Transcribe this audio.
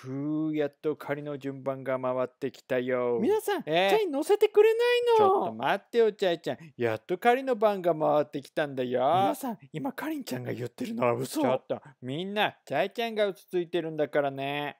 ふうやっと仮の順番が回ってきたよ。皆さん、えー、チャイ乗せてくれないのちょっと待ってよ、チャイちゃん。やっと仮の番が回ってきたんだよ。皆さん、今、かりんちゃんが言ってるのは嘘ちょっと、みんな、チャイちゃんが落ち着いてるんだからね。